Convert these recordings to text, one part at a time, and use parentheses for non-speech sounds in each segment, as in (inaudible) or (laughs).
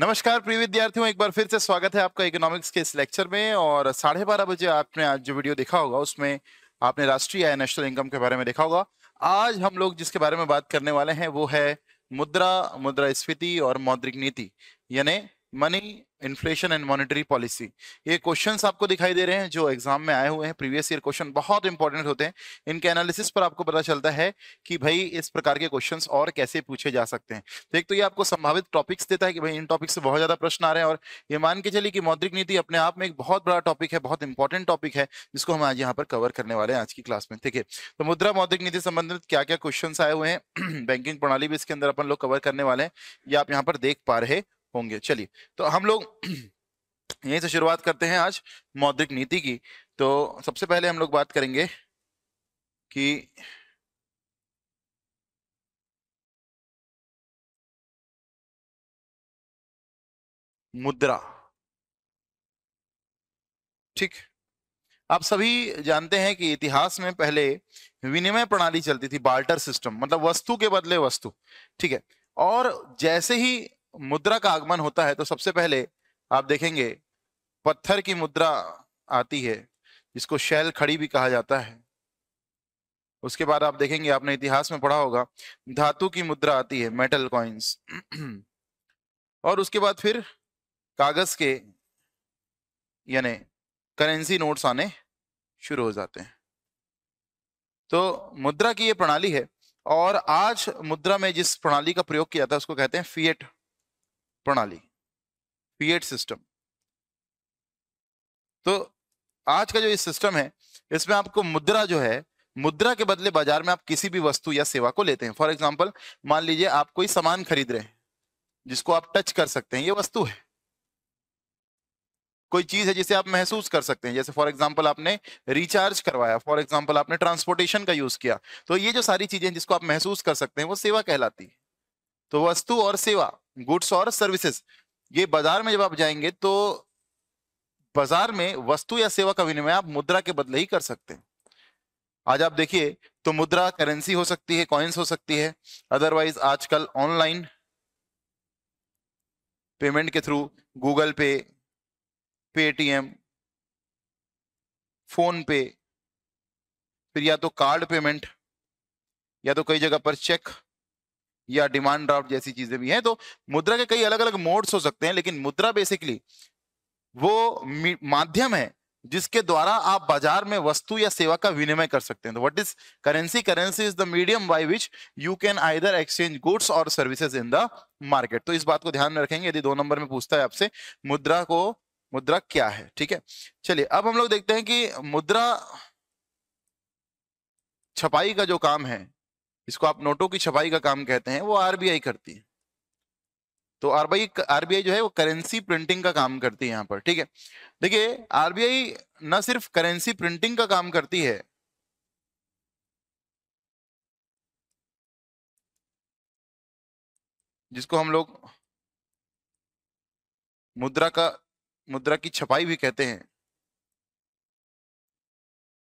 नमस्कार प्रिय विद्यार्थियों एक बार फिर से स्वागत है आपका इकोनॉमिक्स के इस लेक्चर में और साढ़े बारह बजे आपने आज जो वीडियो देखा होगा उसमें आपने राष्ट्रीय या नेशनल इनकम के बारे में देखा होगा आज हम लोग जिसके बारे में बात करने वाले हैं वो है मुद्रा मुद्रा स्फीति और मौद्रिक नीति यानी money inflation and monetary policy ये क्वेश्चंस आपको दिखाई दे रहे हैं जो एग्जाम में आए हुए हैं प्रीवियस ईयर क्वेश्चन बहुत इंपॉर्टेंट होते हैं इनके एनालिसिस पर आपको पता चलता है कि भाई इस प्रकार के क्वेश्चंस और कैसे पूछे जा सकते हैं तो एक तो ये आपको संभावित टॉपिक्स देता है कि भाई इन टॉपिक से बहुत ज्यादा प्रश्न आ रहे हैं और ये मान के चलिए कि मौद्रिक नीति अपने आप में एक बहुत बड़ा टॉपिक है बहुत इंपॉर्टेंट टॉपिक है जिसको हम आज यहाँ पर कवर करने वाले हैं आज की क्लास में ठीक है तो मुद्रा मौद्रिक नीति संबंधित क्या क्या क्वेश्चन आए हुए हैं बैंकिंग (clears throat) प्रणाली भी इसके अंदर अपन लोग कवर करने वाले हैं ये आप यहाँ पर देख पा रहे होंगे चलिए तो हम लोग (clears throat) यहीं से शुरुआत करते हैं आज मौद्रिक नीति की तो सबसे पहले हम लोग बात करेंगे कि मुद्रा ठीक आप सभी जानते हैं कि इतिहास में पहले विनिमय प्रणाली चलती थी बाल्टर सिस्टम मतलब वस्तु के बदले वस्तु ठीक है और जैसे ही मुद्रा का आगमन होता है तो सबसे पहले आप देखेंगे पत्थर की मुद्रा आती है जिसको शैल खड़ी भी कहा जाता है उसके बाद आप देखेंगे आपने इतिहास में पढ़ा होगा धातु की मुद्रा आती है मेटल कॉइन्स (clears throat) और उसके बाद फिर कागज के यानी करेंसी नोट्स आने शुरू हो जाते हैं तो मुद्रा की ये प्रणाली है और आज मुद्रा में जिस प्रणाली का प्रयोग किया जाता है उसको कहते हैं फिएट प्रणाली पीएट सिस्टम तो आज का जो ये सिस्टम है इसमें आपको मुद्रा जो है मुद्रा के बदले बाजार में आप किसी भी वस्तु या सेवा को लेते हैं फॉर एग्जाम्पल मान लीजिए आप कोई सामान खरीद रहे हैं जिसको आप टच कर सकते हैं ये वस्तु है कोई चीज है जिसे आप महसूस कर सकते हैं जैसे फॉर एग्जाम्पल आपने रिचार्ज करवाया फॉर एग्जाम्पल आपने ट्रांसपोर्टेशन का यूज किया तो ये जो सारी चीजें जिसको आप महसूस कर सकते हैं वो सेवा कहलाती है तो वस्तु और सेवा गुड्स और सर्विसेज ये बाजार में जब आप जाएंगे तो बाजार में वस्तु या सेवा का विनिमय आप मुद्रा के बदले ही कर सकते हैं आज आप देखिए तो मुद्रा करेंसी हो सकती है कॉइन्स हो सकती है अदरवाइज आजकल ऑनलाइन पेमेंट के through Google Pay Paytm PhonePe फिर या तो कार्ड पेमेंट या तो कई जगह पर चेक या डिमांड ड्राफ्ट जैसी चीजें भी हैं तो मुद्रा के कई अलग अलग मोड्स हो सकते हैं लेकिन मुद्रा बेसिकली वो माध्यम है जिसके द्वारा आप बाजार में वस्तु या सेवा का विनिमय कर सकते हैं तो what is currency currency is the medium by which you can either exchange goods और सर्विसेज इन द मार्केट तो इस बात को ध्यान में रखेंगे यदि दो नंबर में पूछता है आपसे मुद्रा को मुद्रा क्या है ठीक है चलिए अब हम लोग देखते हैं कि मुद्रा छपाई का जो काम है इसको आप नोटों की छपाई का काम कहते हैं वो आरबीआई करती है तो आरबीआई आरबीआई जो है वो करेंसी प्रिंटिंग का काम करती है यहाँ पर ठीक है देखिए आरबीआई न सिर्फ करेंसी प्रिंटिंग का काम करती है जिसको हम लोग मुद्रा का मुद्रा की छपाई भी कहते हैं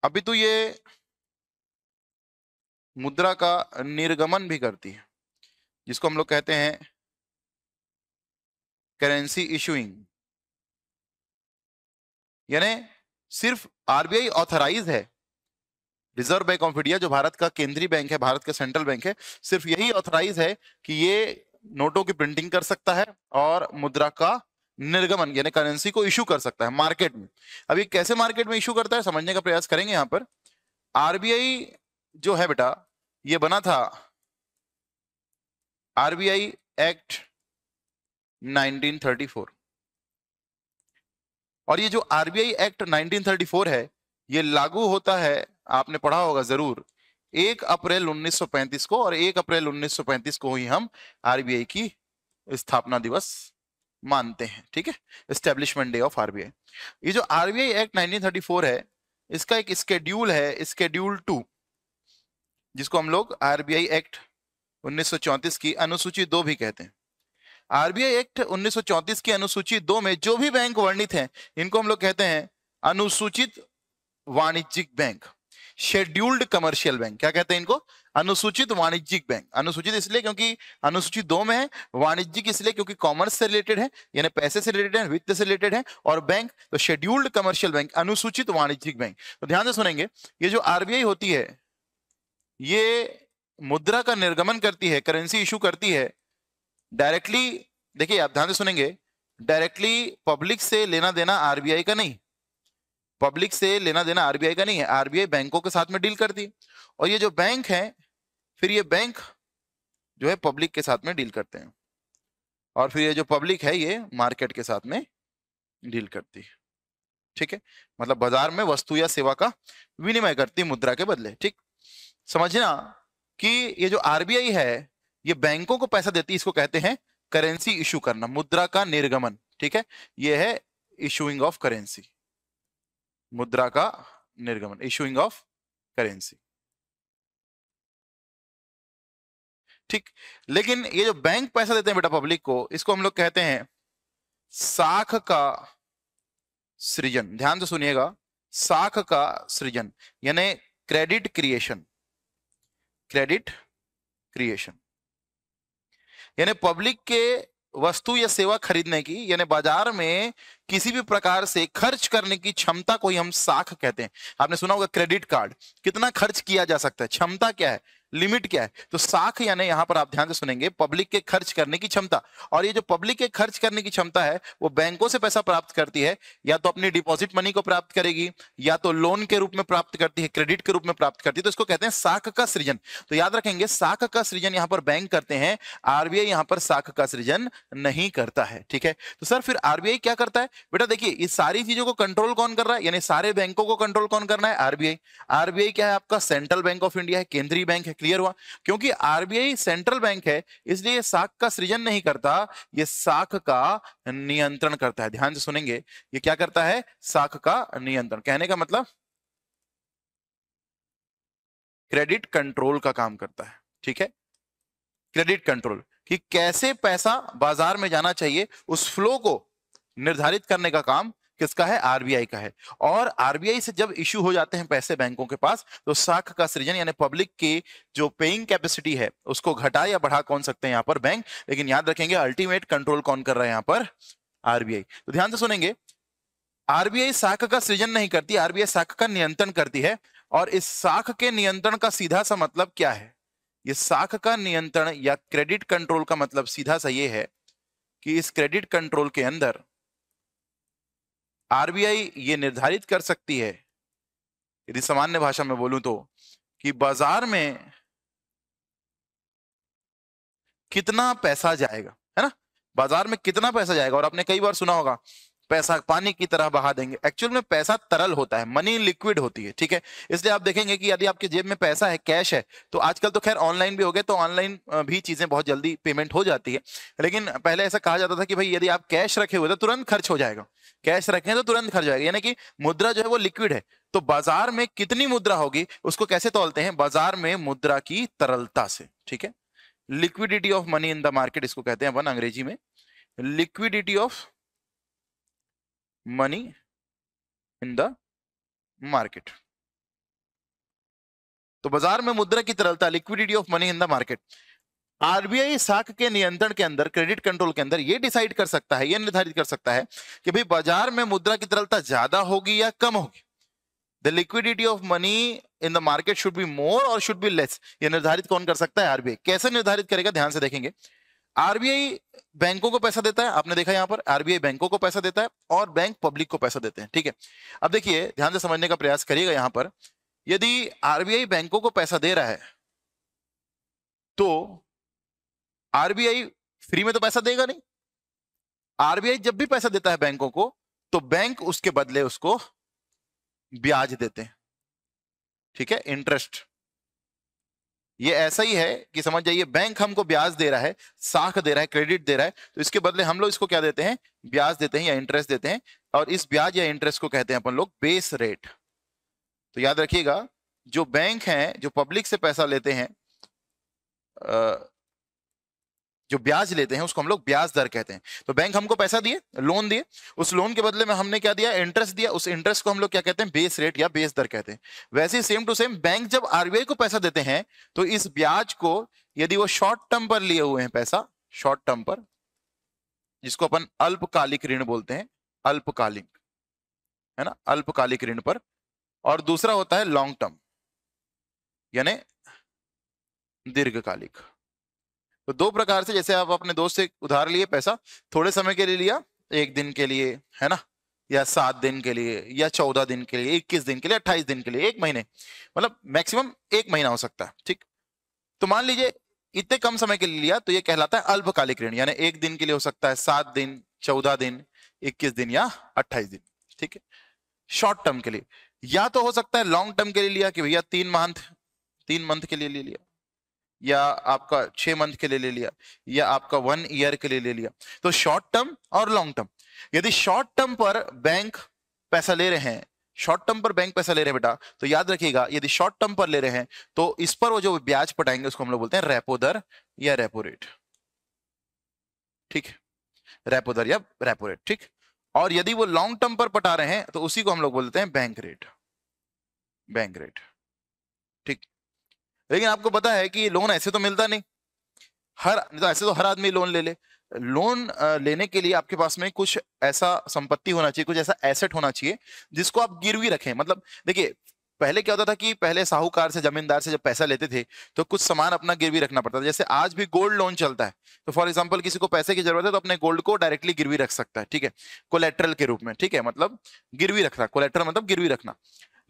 अभी तो ये मुद्रा का निर्गमन भी करती है जिसको हम लोग कहते हैं करेंसी इशूइंग यानी सिर्फ आरबीआई ऑथराइज है रिजर्व बैंक ऑफ इंडिया जो भारत का केंद्रीय बैंक है भारत का सेंट्रल बैंक है सिर्फ यही ऑथराइज है कि ये नोटों की प्रिंटिंग कर सकता है और मुद्रा का निर्गमन यानी करेंसी को इशू कर सकता है मार्केट में अब ये कैसे मार्केट में इशू करता है समझने का प्रयास करेंगे यहां पर आरबीआई जो है बेटा ये बना था आरबीआई एक्ट 1934 और ये जो आरबीआई एक्ट 1934 है ये लागू होता है आपने पढ़ा होगा जरूर एक अप्रैल 1935 को और एक अप्रैल 1935 को ही हम आरबीआई की स्थापना दिवस मानते हैं ठीक है स्टेब्लिशमेंट डे ऑफ आरबीआई ये जो आरबीआई एक्ट 1934 है इसका एक स्केड्यूल है स्केड्यूल टू जिसको हम लोग आरबीआई एक्ट 1934 की अनुसूची दो भी कहते हैं आरबीआई एक्ट 1934 की अनुसूची दो में जो भी बैंक वर्णित हैं इनको हम लोग कहते हैं अनुसूचित वाणिज्यिक बैंक शेड्यूल्ड कमर्शियल बैंक क्या कहते हैं इनको अनुसूचित वाणिज्यिक बैंक अनुसूचित इसलिए क्योंकि अनुसूचित दो में है वाणिज्यिक इसलिए क्योंकि कॉमर्स से रिलेटेड है यानी पैसे से रिलेटेड है वित्त से रिलेटेड है और बैंक तो शेड्यूल्ड कमर्शियल बैंक अनुसूचित वाणिज्यिक बैंक तो ध्यान से सुनेंगे ये जो आरबीआई होती है ये मुद्रा का निर्गमन करती है करेंसी इशू करती है डायरेक्टली देखिए आप ध्यान से सुनेंगे डायरेक्टली पब्लिक से लेना देना आरबीआई का नहीं पब्लिक से लेना देना आरबीआई का नहीं है आरबीआई बैंकों के साथ में डील करती है और ये जो बैंक है फिर ये बैंक जो है पब्लिक के साथ में डील करते हैं और फिर ये जो पब्लिक है ये मार्केट के साथ में डील करती है ठीक है मतलब बाजार में वस्तु या सेवा का विनिमय करती मुद्रा के बदले ठीक समझना कि ये जो आरबीआई है ये बैंकों को पैसा देती है इसको कहते हैं करेंसी इशू करना मुद्रा का निर्गमन ठीक है ये है इशूइंग ऑफ करेंसी मुद्रा का निर्गमन इशूइंग ऑफ करेंसी ठीक लेकिन ये जो बैंक पैसा देते हैं बेटा पब्लिक को इसको हम लोग कहते हैं साख का सृजन ध्यान से सुनिएगा साख का सृजन यानी क्रेडिट क्रिएशन क्रेडिट क्रिएशन यानी पब्लिक के वस्तु या सेवा खरीदने की यानी बाजार में किसी भी प्रकार से खर्च करने की क्षमता को ही हम साख कहते हैं आपने सुना होगा क्रेडिट कार्ड कितना खर्च किया जा सकता है क्षमता क्या है लिमिट क्या है तो साख यानी यहां पर आप ध्यान से सुनेंगे पब्लिक के खर्च करने की क्षमता और ये जो पब्लिक के खर्च करने की क्षमता है वो बैंकों से पैसा प्राप्त करती है या तो अपनी डिपॉजिट मनी को प्राप्त करेगी या तो लोन के रूप में प्राप्त करती है क्रेडिट के रूप में प्राप्त करती है तो इसको कहते हैं साख का सृजन तो याद रखेंगे साख का सृजन यहां पर बैंक करते हैं आरबीआई यहां पर साख का सृजन नहीं करता है ठीक है तो सर फिर आरबीआई क्या करता है बेटा देखिए ये सारी चीजों को कंट्रोल कौन कर रहा है यानी सारे बैंकों को कंट्रोल कौन करना है आरबीआई आरबीआई क्या है आपका सेंट्रल बैंक ऑफ इंडिया है केंद्रीय बैंक है क्लियर हुआ क्योंकि आरबीआई सेंट्रल बैंक है इसलिए साख का सृजन नहीं करता ये साख का नियंत्रण करता है ध्यान से सुनेंगे ये क्या करता है साख का नियंत्रण कहने का मतलब क्रेडिट कंट्रोल का काम करता है ठीक है क्रेडिट कंट्रोल कि कैसे पैसा बाजार में जाना चाहिए उस फ्लो को निर्धारित करने का काम किसका है आरबीआई का है और आरबीआई से जब इश्यू हो जाते हैं पैसे बैंकों के पास तो साख का सृजन यानी पब्लिक की जो पेइंग कैपेसिटी है उसको घटा या बढ़ा कौन सकते हैं यहाँ पर बैंक लेकिन याद रखेंगे अल्टीमेट कंट्रोल कौन कर रहा है यहाँ पर आरबीआई तो ध्यान से सुनेंगे आरबीआई साख का सृजन नहीं करती आरबीआई साख का नियंत्रण करती है और इस साख के नियंत्रण का सीधा सा मतलब क्या है ये साख का नियंत्रण या क्रेडिट कंट्रोल का मतलब सीधा सा ये है कि इस क्रेडिट कंट्रोल के अंदर आरबीआई ये निर्धारित कर सकती है यदि सामान्य भाषा में बोलूं तो कि बाजार में कितना पैसा जाएगा है ना बाजार में कितना पैसा जाएगा और आपने कई बार सुना होगा पैसा पानी की तरह बहा देंगे एक्चुअल में पैसा तरल होता है मनी लिक्विड होती है ठीक है इसलिए आप देखेंगे कि यदि आपके जेब में पैसा है कैश है तो आजकल तो खैर ऑनलाइन भी हो गए तो ऑनलाइन भी चीजें बहुत जल्दी पेमेंट हो जाती है लेकिन पहले ऐसा कहा जाता था कि भाई यदि आप कैश रखे हुए तो तुरंत खर्च हो जाएगा कैश रखें तो तुरंत खर्च जाएगा यानी कि मुद्रा जो है वो लिक्विड है तो बाजार में कितनी मुद्रा होगी उसको कैसे तोलते हैं बाजार में मुद्रा की तरलता से ठीक है liquidity of money in the market इसको कहते हैं वन अंग्रेजी में liquidity of money in the market. तो बाजार में मुद्रा की तरलता liquidity of money in the market RBI साख के नियंत्रण के अंदर क्रेडिट कंट्रोल के अंदर यह डिसाइड कर सकता है यह निर्धारित कर सकता है कि भाई बाजार में मुद्रा की तरलता ज्यादा होगी या कम होगी the liquidity of money in the market should be more और शुड बी लेस ये निर्धारित कौन कर सकता है आरबीआई कैसे निर्धारित करेगा ध्यान से देखेंगे आरबीआई बैंकों को पैसा देता है आपने देखा यहां पर आरबीआई बैंकों को पैसा देता है और बैंक पब्लिक को पैसा देते हैं ठीक है अब देखिए ध्यान से समझने का प्रयास करिएगा यहां पर यदि आरबीआई बैंकों को पैसा दे रहा है तो आरबीआई फ्री में तो पैसा देगा नहीं आरबीआई जब भी पैसा देता है बैंकों को तो बैंक उसके बदले उसको ब्याज देते हैं ठीक है इंटरेस्ट ये ऐसा ही है कि समझ जाइए बैंक हमको ब्याज दे रहा है साख दे रहा है क्रेडिट दे रहा है तो इसके बदले हम लोग इसको क्या देते हैं ब्याज देते हैं या इंटरेस्ट देते हैं और इस ब्याज या इंटरेस्ट को कहते हैं अपन लोग बेस रेट तो याद रखिएगा जो बैंक हैं जो पब्लिक से पैसा लेते हैं जो ब्याज लेते हैं उसको हम लोग ब्याज दर कहते हैं तो बैंक हमको पैसा दिए लोन दिए उस लोन के बदले में हमने क्या दिया इंटरेस्ट दिया उस इंटरेस्ट को हम लोग क्या कहते हैं बेस रेट या बेस दर कहते हैं वैसे सेम टू सेम बैंक जब आरबीआई को पैसा देते हैं तो इस ब्याज को यदि वो शॉर्ट टर्म पर लिए हुए हैं पैसा शॉर्ट टर्म पर जिसको अपन अल्पकालिक ऋण बोलते हैं अल्पकालिक है ना अल्पकालिक ऋण पर और दूसरा होता है लॉन्ग टर्म यानी दीर्घकालिक तो दो प्रकार से जैसे आप अपने दोस्त से उधार लिए पैसा थोड़े समय के लिए लिया एक दिन के लिए है ना या सात दिन के लिए या चौदह दिन के लिए इक्कीस दिन के लिए अट्ठाईस दिन के लिए एक महीने मतलब मैक्सिमम एक महीना हो सकता है ठीक तो मान लीजिए इतने कम समय के लिए लिया तो ये कहलाता है अल्पकालिक ऋण यानी एक दिन के लिए हो सकता है सात दिन चौदह दिन इक्कीस दिन या अट्ठाईस दिन ठीक है शॉर्ट टर्म के लिए या तो हो सकता है लॉन्ग टर्म के लिए लिया कि भैया तीन मंथ तीन मंथ के लिए ले लिया या आपका छह मंथ के लिए ले लिया या आपका वन ईयर के लिए ले लिया तो शॉर्ट टर्म और लॉन्ग टर्म यदि शॉर्ट टर्म पर बैंक पैसा ले रहे हैं शॉर्ट टर्म पर बैंक पैसा ले रहे हैं बेटा तो याद रखिएगा यदि शॉर्ट टर्म पर ले रहे हैं तो इस पर वो जो ब्याज पटाएंगे उसको हम लोग बोलते हैं रेपो दर या रेपो रेट ठीक रेपो दर या रेपो रेट ठीक और यदि वो लॉन्ग टर्म पर पटा रहे हैं तो उसी को हम लोग बोलते हैं बैंक रेट बैंक रेट ठीक लेकिन आपको पता है कि लोन ऐसे तो मिलता नहीं हर तो ऐसे तो हर आदमी लोन ले ले लोन लेने के लिए आपके पास में कुछ ऐसा संपत्ति होना चाहिए कुछ ऐसा एसेट होना चाहिए जिसको आप गिरवी रखें मतलब देखिए पहले क्या होता था कि पहले साहूकार से जमींदार से जब पैसा लेते थे तो कुछ सामान अपना गिरवी रखना पड़ता था जैसे आज भी गोल्ड लोन चलता है तो फॉर एग्जाम्पल किसी को पैसे की जरूरत है तो अपने गोल्ड को डायरेक्टली गिरवी रख सकता है ठीक है कोलेट्रल के रूप में ठीक है मतलब गिरवी रखना कोलेट्रल मतलब गिरवी रखना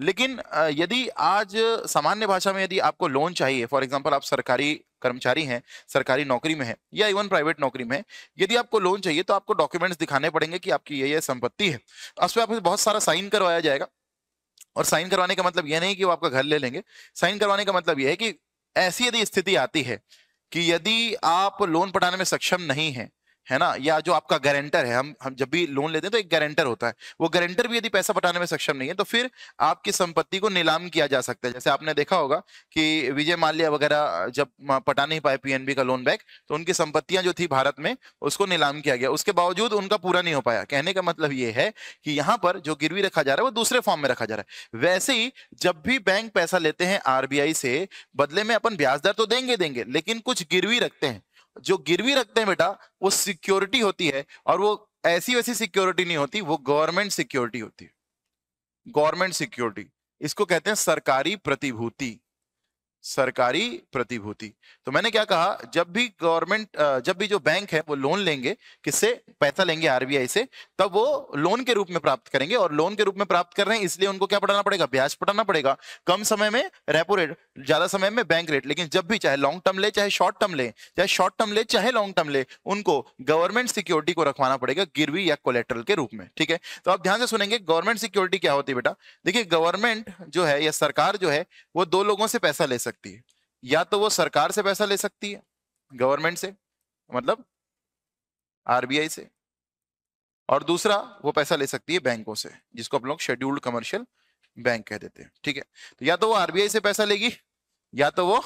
लेकिन यदि आज सामान्य भाषा में यदि आपको लोन चाहिए फॉर एग्जाम्पल आप सरकारी कर्मचारी हैं सरकारी नौकरी में है या इवन प्राइवेट नौकरी में यदि आपको लोन चाहिए तो आपको डॉक्यूमेंट्स दिखाने पड़ेंगे कि आपकी ये ये संपत्ति है उस पर आपसे बहुत सारा साइन करवाया जाएगा और साइन करवाने का मतलब यह नहीं कि वो आपका घर ले लेंगे साइन करवाने का मतलब यह है कि ऐसी यदि स्थिति आती है कि यदि आप लोन पटाने में सक्षम नहीं है है ना या जो आपका गारंटर है हम हम जब भी लोन लेते हैं तो एक गारंटर होता है वो गारंटर भी यदि पैसा पटाने में सक्षम नहीं है तो फिर आपकी संपत्ति को नीलाम किया जा सकता है जैसे आपने देखा होगा कि विजय माल्या वगैरह जब पटा नहीं पाए पीएनबी का लोन बैक तो उनकी संपत्तियां जो थी भारत में उसको नीलाम किया गया उसके बावजूद उनका पूरा नहीं हो पाया कहने का मतलब ये है कि यहाँ पर जो गिरवी रखा जा रहा है वो दूसरे फॉर्म में रखा जा रहा है वैसे ही जब भी बैंक पैसा लेते हैं आरबीआई से बदले में अपन ब्याज दर तो देंगे देंगे लेकिन कुछ गिरवी रखते हैं जो गिरवी रखते हैं बेटा वो सिक्योरिटी होती है और वो ऐसी वैसी सिक्योरिटी नहीं होती वो गवर्नमेंट सिक्योरिटी होती है गवर्नमेंट सिक्योरिटी इसको कहते हैं सरकारी प्रतिभूति सरकारी प्रतिभूति तो मैंने क्या कहा जब भी गवर्नमेंट जब भी जो बैंक है वो लोन लेंगे किससे पैसा लेंगे आरबीआई से तब वो लोन के रूप में प्राप्त करेंगे और लोन के रूप में प्राप्त कर रहे हैं इसलिए उनको क्या पटाना पड़ेगा ब्याज पटाना पड़ेगा कम समय में रेपो रेट ज्यादा समय में बैंक रेट लेकिन जब भी चाहे लॉन्ग टर्म ले चाहे शॉर्ट टर्म ले चाहे शॉर्ट टर्म ले चाहे लॉन्ग टर्म ले उनको गवर्नमेंट सिक्योरिटी को रखवाना पड़ेगा गिरवी या कोलेट्रल के रूप में ठीक है तो आप ध्यान से सुनेंगे गवर्नमेंट सिक्योरिटी क्या होती है बेटा देखिए गवर्नमेंट जो है या सरकार जो है वो दो लोगों से पैसा ले सकते सकती है या तो वो सरकार से पैसा ले सकती है गवर्नमेंट से मतलब आरबीआई से और दूसरा वो पैसा ले सकती है बैंकों से जिसको आप लोग शेड्यूल्ड कमर्शियल बैंक कह देते हैं ठीक है तो या तो वो आरबीआई से पैसा लेगी या तो वो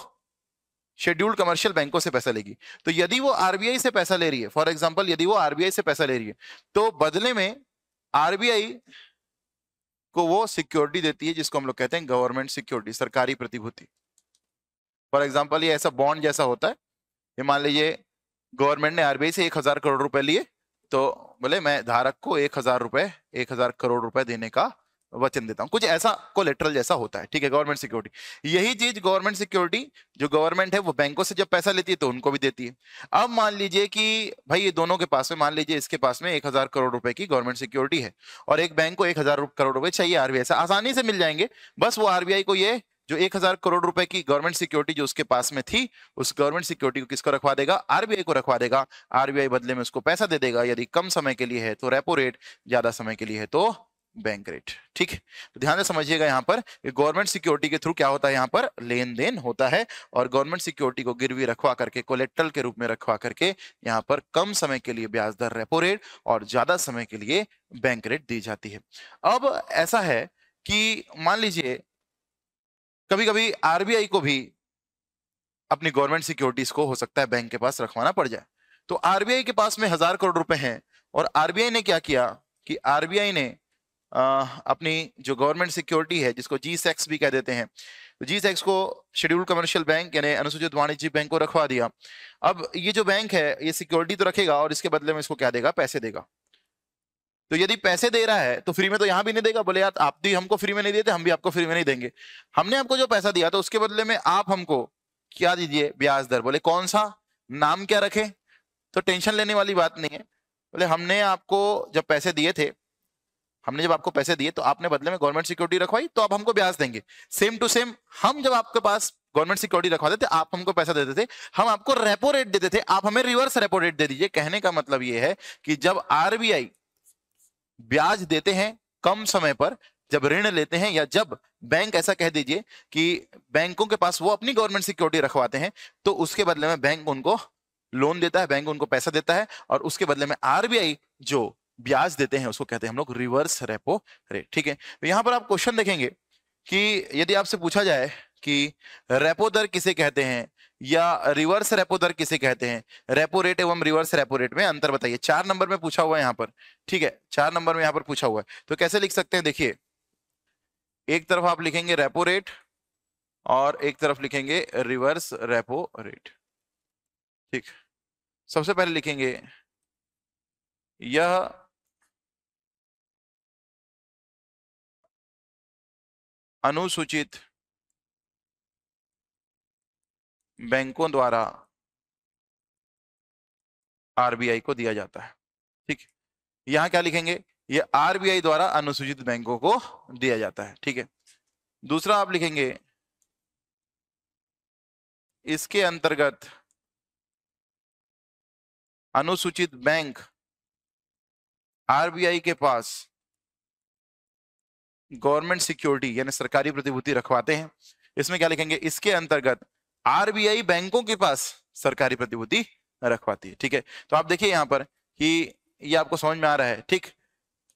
शेड्यूल्ड कमर्शियल बैंकों से पैसा लेगी तो यदि वो आरबीआई से पैसा ले रही है फॉर एग्जाम्पल यदि वो आरबीआई से पैसा ले रही है तो बदले में आरबीआई को वो सिक्योरिटी देती है जिसको हम लोग कहते हैं गवर्नमेंट सिक्योरिटी सरकारी प्रतिभूति फॉर एग्जाम्पल ये ऐसा बॉन्ड जैसा होता है ये मान लीजिए गवर्नमेंट ने आरबीआई से एक हजार करोड़ रुपए लिए तो बोले मैं धारक को एक हजार रुपए एक हजार करोड़ रुपए देने का वचन देता हूँ कुछ ऐसा लेटरल जैसा होता है ठीक है गवर्नमेंट सिक्योरिटी यही चीज गवर्नमेंट सिक्योरिटी जो गवर्नमेंट है वो बैंकों से जब पैसा लेती है तो उनको भी देती है अब मान लीजिए कि भाई ये दोनों के पास में मान लीजिए इसके पास में एक हजार करोड़ रुपए की गवर्नमेंट सिक्योरिटी है और एक बैंक को एक हजार करोड़ रुपए चाहिए आरबीआई से आसानी से मिल जाएंगे बस वो आरबीआई को ये जो एक हजार करोड़ रुपए की गवर्नमेंट सिक्योरिटी जो उसके पास में थी उस गवर्नमेंट सिक्योरिटी को किसको रखवा देगा आरबीआई को रखवा देगा आरबीआई बदले में उसको पैसा दे देगा यदि कम समय के लिए है तो रेपो रेट ज्यादा समय के लिए है तो बैंक रेट ठीक है तो ध्यान से समझिएगा यहाँ पर गवर्नमेंट सिक्योरिटी के थ्रू क्या होता है यहाँ पर लेन देन होता है और गवर्नमेंट सिक्योरिटी को गिरवी रखवा करके कोलेक्टल के रूप में रखवा करके यहाँ पर कम समय के लिए ब्याज दर रेपो रेट और ज्यादा समय के लिए बैंक रेट दी जाती है अब ऐसा है कि मान लीजिए कभी कभी आरबीआई को भी अपनी गवर्नमेंट सिक्योरिटीज को हो सकता है बैंक के पास रखवाना पड़ जाए तो आरबीआई के पास में हजार करोड़ रुपए हैं और आरबीआई ने क्या किया कि आरबीआई ने आ, अपनी जो गवर्नमेंट सिक्योरिटी है जिसको जी सेक्स भी कह देते हैं जी तो सेक्स को शेड्यूल कमर्शियल बैंक यानी अनुसूचित वाणिज्य बैंक को रखवा दिया अब ये जो बैंक है ये सिक्योरिटी तो रखेगा और इसके बदले में इसको क्या देगा पैसे देगा तो यदि पैसे दे रहा है तो फ्री में तो यहां भी नहीं देगा बोले यार आप भी हमको फ्री में नहीं देते हम भी आपको फ्री में नहीं देंगे हमने आपको जो पैसा दिया तो उसके बदले में आप हमको क्या दीजिए ब्याज दर बोले कौन सा नाम क्या रखे तो टेंशन लेने वाली बात नहीं है बोले हमने आपको जब पैसे दिए थे हमने जब आपको पैसे दिए तो आपने बदले में गवर्नमेंट सिक्योरिटी रखवाई तो आप हमको ब्याज देंगे सेम टू सेम हम जब आपके पास गवर्नमेंट सिक्योरिटी रखवाते देते आप हमको पैसा देते थे हम आपको रेपो रेट देते थे आप हमें रिवर्स रेपो रेट दे दीजिए कहने का मतलब यह है कि जब आरबीआई ब्याज देते हैं कम समय पर जब ऋण लेते हैं या जब बैंक ऐसा कह दीजिए कि बैंकों के पास वो अपनी गवर्नमेंट सिक्योरिटी रखवाते हैं तो उसके बदले में बैंक उनको लोन देता है बैंक उनको पैसा देता है और उसके बदले में आरबीआई जो ब्याज देते हैं उसको कहते हैं हम लोग रिवर्स रेपो रेट ठीक है तो यहां पर आप क्वेश्चन देखेंगे कि यदि आपसे पूछा जाए कि रेपो दर किसे कहते हैं या रिवर्स रेपो दर किसे कहते हैं रेपो रेट एवं रिवर्स रेपो रेट में अंतर बताइए चार नंबर में पूछा हुआ है यहाँ पर ठीक है चार नंबर में यहाँ पर पूछा हुआ है तो कैसे लिख सकते हैं देखिए एक तरफ आप लिखेंगे रेपो रेट और एक तरफ लिखेंगे रिवर्स रेपो रेट ठीक सबसे पहले लिखेंगे यह अनुसूचित बैंकों द्वारा आरबीआई को दिया जाता है ठीक यहां क्या लिखेंगे ये आरबीआई द्वारा अनुसूचित बैंकों को दिया जाता है ठीक है दूसरा आप लिखेंगे इसके अंतर्गत अनुसूचित बैंक आरबीआई के पास गवर्नमेंट सिक्योरिटी यानी सरकारी प्रतिभूति रखवाते हैं इसमें क्या लिखेंगे इसके अंतर्गत आरबीआई बैंकों के पास सरकारी प्रतिभूति रखवाती है ठीक है तो आप देखिए यहां पर कि ये आपको समझ में आ रहा है ठीक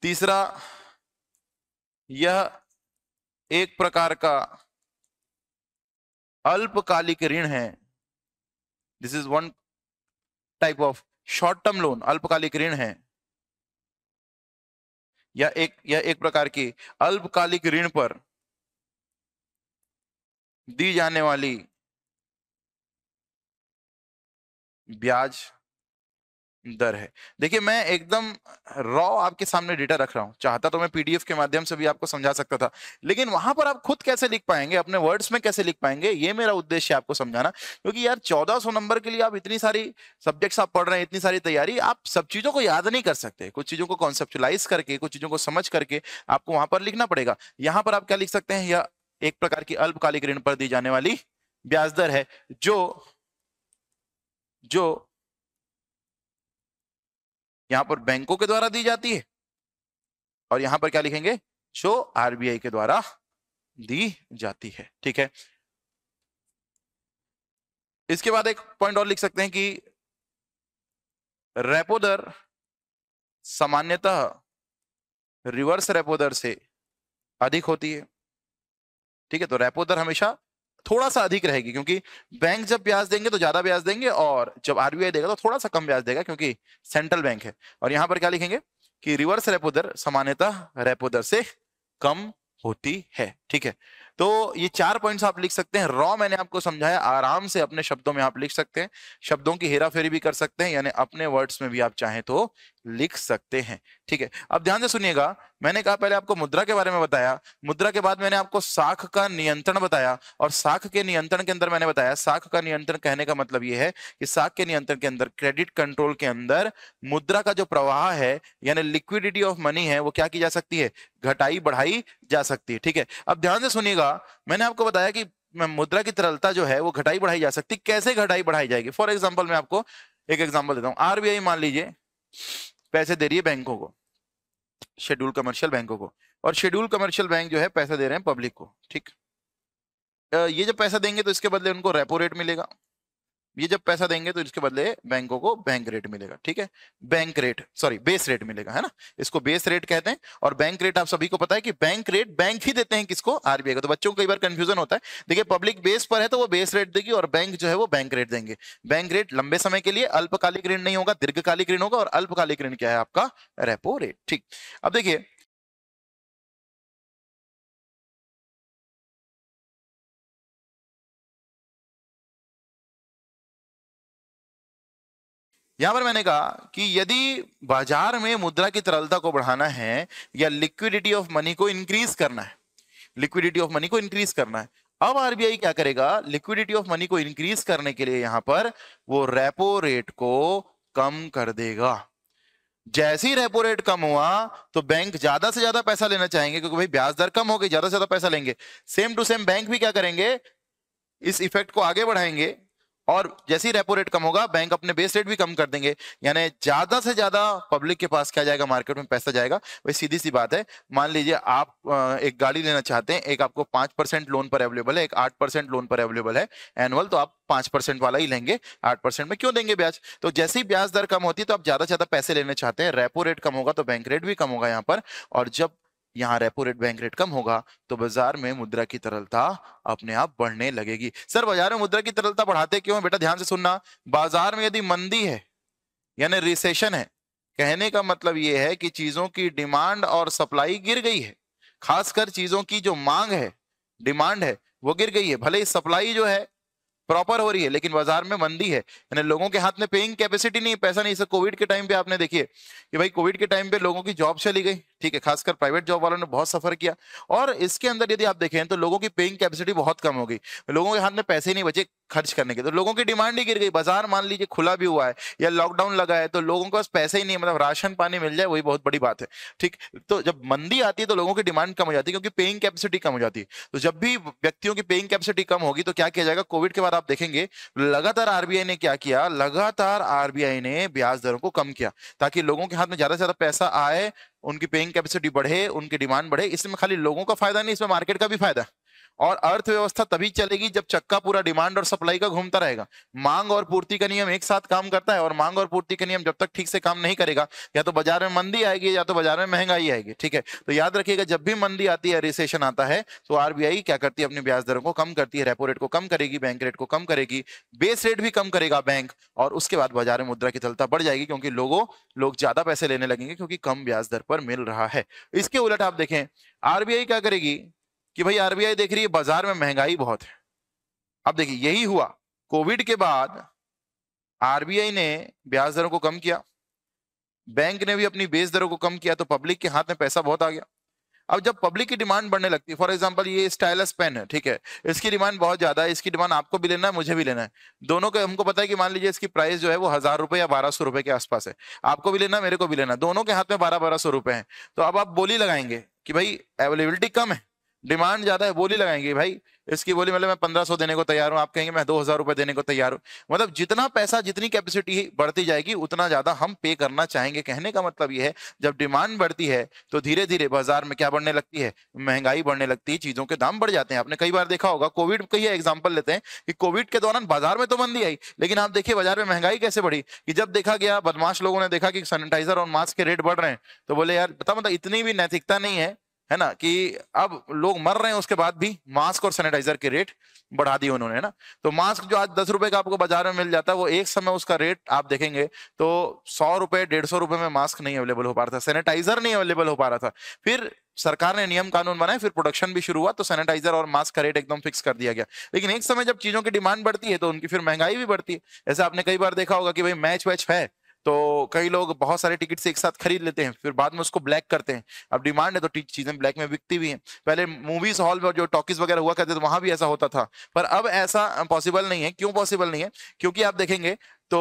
तीसरा यह एक प्रकार का अल्पकालिक ऋण है this is one type of short term loan अल्पकालिक ऋण है या एक या एक प्रकार की अल्पकालिक ऋण पर दी जाने वाली ब्याज दर है देखिए मैं एकदम रॉ आपके सामने डेटा रख रहा हूं चाहता तो मैं पीडीएफ के माध्यम से भी आपको समझा सकता था लेकिन वहां पर आप खुद कैसे लिख पाएंगे अपने वर्ड्स में कैसे लिख पाएंगे ये मेरा उद्देश्य है आपको समझाना क्योंकि यार 1400 नंबर के लिए आप इतनी सारी सब्जेक्ट्स आप पढ़ रहे हैं इतनी सारी तैयारी आप सब चीजों को याद नहीं कर सकते कुछ चीजों को कॉन्सेप्चुलाइज करके कुछ चीजों को समझ करके आपको वहां पर लिखना पड़ेगा यहाँ पर आप क्या लिख सकते हैं या एक प्रकार की अल्पकालिक ऋण पर दी जाने वाली ब्याज दर है जो जो यहां पर बैंकों के द्वारा दी जाती है और यहां पर क्या लिखेंगे जो आरबीआई के द्वारा दी जाती है ठीक है इसके बाद एक पॉइंट और लिख सकते हैं कि रेपो दर सामान्यतः रिवर्स रेपो दर से अधिक होती है ठीक है तो रेपो दर हमेशा थोड़ा सा अधिक रहेगी क्योंकि बैंक जब ब्याज देंगे तो ज्यादा ब्याज देंगे और जब आरबीआई देगा तो थोड़ा सा कम ब्याज देगा क्योंकि सेंट्रल बैंक है और यहां पर क्या लिखेंगे कि रिवर्स रेपो दर सामान्यतः रेपो दर से कम होती है ठीक है तो ये चार पॉइंट्स आप लिख सकते हैं रॉ मैंने आपको समझाया आराम से अपने शब्दों में आप लिख सकते हैं शब्दों की हेरा फेरी भी कर सकते हैं यानी अपने वर्ड्स में भी आप चाहें तो लिख सकते हैं ठीक है अब ध्यान से सुनिएगा मैंने कहा पहले आपको मुद्रा के बारे में बताया मुद्रा के बाद मैंने आपको साख का नियंत्रण बताया और साख के नियंत्रण के अंदर मैंने बताया साख का नियंत्रण कहने का मतलब यह है कि साख के नियंत्रण के अंदर क्रेडिट कंट्रोल के अंदर मुद्रा का जो प्रवाह है यानी लिक्विडिटी ऑफ मनी है वो क्या की जा सकती है घटाई बढ़ाई जा सकती है ठीक है अब ध्यान से सुनिएगा मैंने आपको बताया कि मुद्रा की तरलता जो है वो घटाई बढ़ाई जा सकती कैसे घटाई बढ़ाई जाएगी फॉर एग्जाम्पल मैं आपको एक एग्जाम्पल देता हूँ आरबीआई मान लीजिए पैसे दे रही है बैंकों को शेड्यूल कमर्शियल बैंकों को और शेड्यूल कमर्शियल बैंक जो है पैसा दे रहे हैं पब्लिक को ठीक ये जब पैसा देंगे तो इसके बदले उनको रेपो रेट मिलेगा ये जब पैसा देंगे तो इसके बदले बैंकों को बैंक रेट मिलेगा ठीक है bank rate sorry base rate मिलेगा है ना इसको बेस रेट कहते हैं और बैंक रेट आप सभी को पता है कि बैंक रेट बैंक ही देते हैं किसको आरबीआई को तो बच्चों को कई बार कंफ्यूजन होता है देखिए पब्लिक बेस पर है तो वो बेस रेट देगी और बैंक जो है वो बैंक रेट देंगे बैंक रेट लंबे समय के लिए अल्पकालिक ऋण नहीं होगा दीर्घकालिक ऋण होगा और अल्पकालिक ऋण क्या है आपका रेपो रेट ठीक अब देखिए यहां पर मैंने कहा कि यदि बाजार में मुद्रा की तरलता को बढ़ाना है या लिक्विडिटी ऑफ मनी को इंक्रीज करना है लिक्विडिटी ऑफ मनी को इंक्रीज करना है अब आरबीआई क्या करेगा लिक्विडिटी ऑफ मनी को इंक्रीज करने के लिए यहां पर वो रेपो रेट को कम कर देगा जैसे ही रेपो रेट कम हुआ तो बैंक ज्यादा से ज्यादा पैसा लेना चाहेंगे क्योंकि भाई ब्याज दर कम हो गई ज्यादा से ज्यादा पैसा लेंगे सेम टू सेम बैंक भी क्या करेंगे इस इफेक्ट को आगे बढ़ाएंगे और जैसे ही रेपो रेट कम होगा बैंक अपने बेस रेट भी कम कर देंगे यानी ज्यादा से ज्यादा पब्लिक के पास क्या जाएगा मार्केट में पैसा जाएगा वही सीधी सी बात है मान लीजिए आप एक गाड़ी लेना चाहते हैं एक आपको पांच परसेंट लोन पर अवेलेबल है एक आठ परसेंट लोन पर अवेलेबल है एनुअल तो आप पांच परसेंट वाला ही लेंगे आठ परसेंट में क्यों देंगे ब्याज तो जैसे ही ब्याज दर कम होती है तो आप ज्यादा से ज्यादा पैसे लेने चाहते हैं रेपो रेट कम होगा तो बैंक रेट भी कम होगा यहाँ पर और जब यहाँ रेपो रेट बैंक रेट कम होगा तो बाजार में मुद्रा की तरलता अपने आप बढ़ने लगेगी सर बाजार में मुद्रा की तरलता बढ़ाते क्यों है बेटा ध्यान से सुनना बाजार में यदि मंदी है यानी रिसेशन है कहने का मतलब ये है कि चीजों की डिमांड और सप्लाई गिर गई है खासकर चीजों की जो मांग है डिमांड है वो गिर गई है भले ही सप्लाई जो है प्रॉपर हो रही है लेकिन बाजार में मंदी है यानी लोगों के हाथ में पेइंग कैपेसिटी नहीं पैसा नहीं सर कोविड के टाइम पे आपने देखिए कि भाई कोविड के टाइम पे लोगों की जॉब चली गई ठीक है खासकर प्राइवेट जॉब वालों ने बहुत सफर किया और इसके अंदर यदि आप देखें तो लोगों की पेइंग कैपेसिटी बहुत कम हो गई लोगों के हाथ में पैसे ही नहीं बचे खर्च करने के तो लोगों की डिमांड ही गिर गई बाजार मान लीजिए खुला भी हुआ है या लॉकडाउन लगा है तो लोगों के पास पैसे ही नहीं मतलब राशन पानी मिल जाए वही बहुत बड़ी बात है ठीक तो जब मंदी आती है तो लोगों की डिमांड कम हो जाती है क्योंकि पेइंग कैपेसिटी कम हो जाती है तो जब भी व्यक्तियों की पेइंग कैपेसिटी कम होगी तो क्या किया जाएगा कोविड के बाद आप देखेंगे लगातार आरबीआई ने क्या किया लगातार आरबीआई ने ब्याज दरों को कम किया ताकि लोगों के हाथ में ज्यादा से ज्यादा पैसा आए उनकी पेइंग कैपेसिटी बढ़े उनकी डिमांड बढ़े इसमें खाली लोगों का फायदा नहीं इसमें मार्केट का भी फायदा है और अर्थव्यवस्था तभी चलेगी जब चक्का पूरा डिमांड और सप्लाई का घूमता रहेगा मांग और पूर्ति का नियम एक साथ काम करता है और मांग और पूर्ति का नियम जब तक ठीक से काम नहीं करेगा या तो बाजार में मंदी आएगी या तो बाजार में महंगाई आएगी ठीक है तो याद रखिएगा जब भी मंदी आती है रिसेशन आता है तो आरबीआई क्या करती है अपनी ब्याज दरों को कम करती है रेपो रेट को कम करेगी बैंक रेट को कम करेगी बेस रेट भी कम करेगा बैंक और उसके बाद बाजार में मुद्रा की तलता बढ़ जाएगी क्योंकि लोगों लोग ज्यादा पैसे लेने लगेंगे क्योंकि कम ब्याज दर पर मिल रहा है इसके उलट आप देखें आरबीआई क्या करेगी कि भाई आरबीआई देख रही है बाजार में महंगाई बहुत है अब देखिए यही हुआ कोविड के बाद आरबीआई ने ब्याज दरों को कम किया बैंक ने भी अपनी बेस दरों को कम किया तो पब्लिक के हाथ में पैसा बहुत आ गया अब जब पब्लिक की डिमांड बढ़ने लगती है फॉर एग्जाम्पल ये स्टाइलस पेन है ठीक है इसकी डिमांड बहुत ज्यादा है इसकी डिमांड आपको भी लेना है मुझे भी लेना है दोनों का हमको पता है कि मान लीजिए इसकी प्राइस जो है वो हजार रुपए या बारह सौ रुपए के आसपास है आपको भी लेना मेरे को भी लेना दोनों के हाथ में बारह बारह सौ रुपए है तो अब आप बोली लगाएंगे कि भाई अवेलेबिलिटी कम है डिमांड ज्यादा है बोली लगाएंगे भाई इसकी बोली मतलब मैं पंद्रह सौ देने को तैयार हूँ आप कहेंगे मैं दो हजार रुपये देने को तैयार हूँ मतलब जितना पैसा जितनी कैपेसिटी बढ़ती जाएगी उतना ज्यादा हम पे करना चाहेंगे कहने का मतलब ये है जब डिमांड बढ़ती है तो धीरे धीरे बाजार में क्या बढ़ने लगती है महंगाई बढ़ने लगती है चीजों के दाम बढ़ जाते हैं आपने कई बार देखा होगा कोविड का ही एग्जाम्पल लेते हैं कि कोविड के दौरान बाजार में तो मंदी आई लेकिन आप देखिए बाजार में महंगाई कैसे बढ़ी कि जब देखा गया बदमाश लोगों ने देखा कि सैनिटाइजर और मास्क के रेट बढ़ रहे हैं तो बोले यार पता मतलब इतनी भी नैतिकता नहीं है है ना कि अब लोग मर रहे हैं उसके बाद भी मास्क और सैनिटाइजर के रेट बढ़ा दिए उन्होंने है ना तो मास्क जो आज दस रुपए का आपको बाजार में मिल जाता है वो एक समय उसका रेट आप देखेंगे तो सौ रुपए डेढ़ सौ रुपए में मास्क नहीं अवेलेबल हो पा रहा था सैनिटाइजर नहीं अवेलेबल हो पा रहा था फिर सरकार ने नियम कानून बनाए फिर प्रोडक्शन भी शुरू हुआ तो सैनिटाइजर और मास्क का रेट एकदम फिक्स कर दिया गया लेकिन एक समय जब चीजों की डिमांड बढ़ती है तो उनकी फिर महंगाई भी बढ़ती है जैसे आपने कई बार देखा होगा कि भाई मैच वैच है तो कई लोग बहुत सारे टिकट्स एक साथ खरीद लेते हैं फिर बाद में उसको ब्लैक करते हैं अब डिमांड है तो चीजें ब्लैक में बिकती भी हैं पहले मूवीज हॉल में जो टॉकीज वगैरह हुआ करते थे वहां भी ऐसा होता था पर अब ऐसा पॉसिबल नहीं है क्यों पॉसिबल नहीं है क्योंकि आप देखेंगे तो